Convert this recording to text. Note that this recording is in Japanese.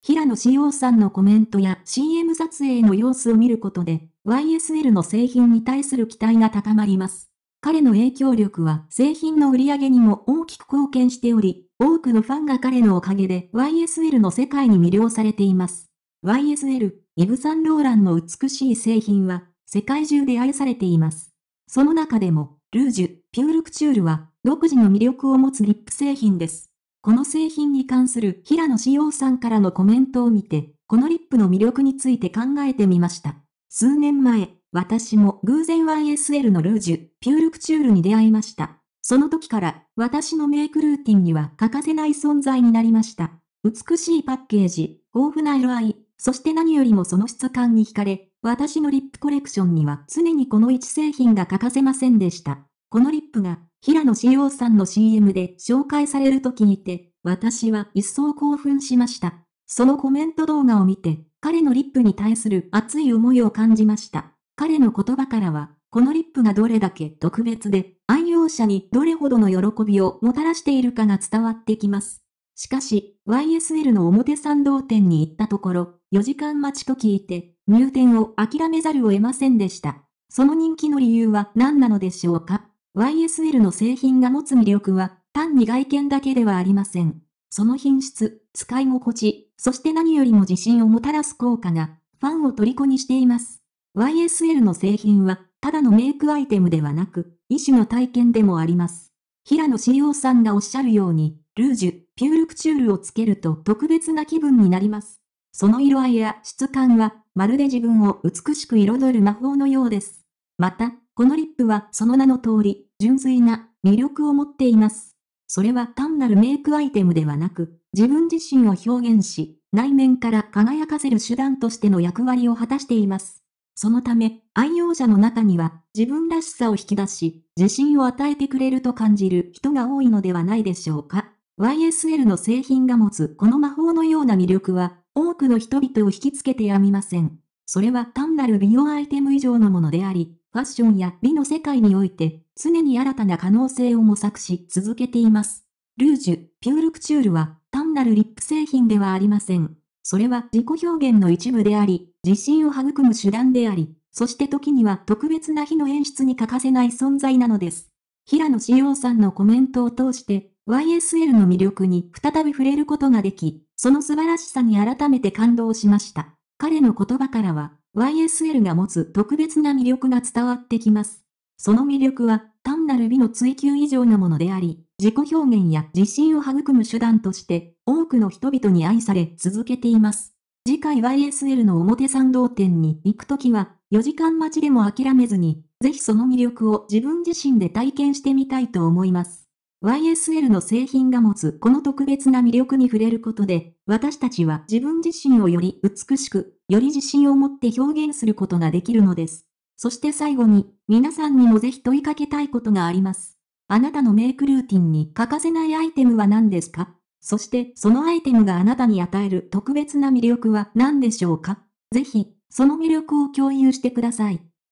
平野オーさんのコメントや CM 撮影の様子を見ることで、YSL の製品に対する期待が高まります。彼の影響力は製品の売り上げにも大きく貢献しており、多くのファンが彼のおかげで YSL の世界に魅了されています。YSL、イブ・サンローランの美しい製品は世界中で愛されています。その中でも、ルージュ、ピュールクチュールは独自の魅力を持つリップ製品です。この製品に関する平野紫耀さんからのコメントを見て、このリップの魅力について考えてみました。数年前、私も偶然 YSL のルージュ、ピュールクチュールに出会いました。その時から私のメイクルーティンには欠かせない存在になりました。美しいパッケージ、豊富な色合い、そして何よりもその質感に惹かれ、私のリップコレクションには常にこの1製品が欠かせませんでした。このリップが平野志陽さんの CM で紹介されると聞いて、私は一層興奮しました。そのコメント動画を見て、彼のリップに対する熱い思いを感じました。彼の言葉からは、このリップがどれだけ特別で、愛用者にどれほどの喜びをもたらしているかが伝わってきます。しかし、YSL の表参道店に行ったところ、4時間待ちと聞いて、入店を諦めざるを得ませんでした。その人気の理由は何なのでしょうか YSL の製品が持つ魅力は、単に外見だけではありません。その品質、使い心地、そして何よりも自信をもたらす効果が、ファンを虜にしています。YSL の製品は、ただのメイクアイテムではなく、医師の体験でもあります。平野志陽さんがおっしゃるように、ルージュ、ピュールクチュールをつけると特別な気分になります。その色合いや質感は、まるで自分を美しく彩る魔法のようです。また、このリップはその名の通り、純粋な魅力を持っています。それは単なるメイクアイテムではなく、自分自身を表現し、内面から輝かせる手段としての役割を果たしています。そのため、愛用者の中には、自分らしさを引き出し、自信を与えてくれると感じる人が多いのではないでしょうか。YSL の製品が持つこの魔法のような魅力は、多くの人々を引きつけてやみません。それは単なる美容アイテム以上のものであり、ファッションや美の世界において、常に新たな可能性を模索し続けています。ルージュ、ピュールクチュールは、単なるリップ製品ではありません。それは自己表現の一部であり、自信を育む手段であり、そして時には特別な日の演出に欠かせない存在なのです。平野志陽さんのコメントを通して、YSL の魅力に再び触れることができ、その素晴らしさに改めて感動しました。彼の言葉からは、YSL が持つ特別な魅力が伝わってきます。その魅力は単なる美の追求以上のものであり、自己表現や自信を育む手段として多くの人々に愛され続けています。次回 YSL の表参道店に行くときは4時間待ちでも諦めずに、ぜひその魅力を自分自身で体験してみたいと思います。YSL の製品が持つこの特別な魅力に触れることで、私たちは自分自身をより美しく、より自信を持って表現することができるのです。そして最後に、皆さんにもぜひ問いかけたいことがあります。あなたのメイクルーティンに欠かせないアイテムは何ですかそしてそのアイテムがあなたに与える特別な魅力は何でしょうかぜひ、その魅力を共有してください。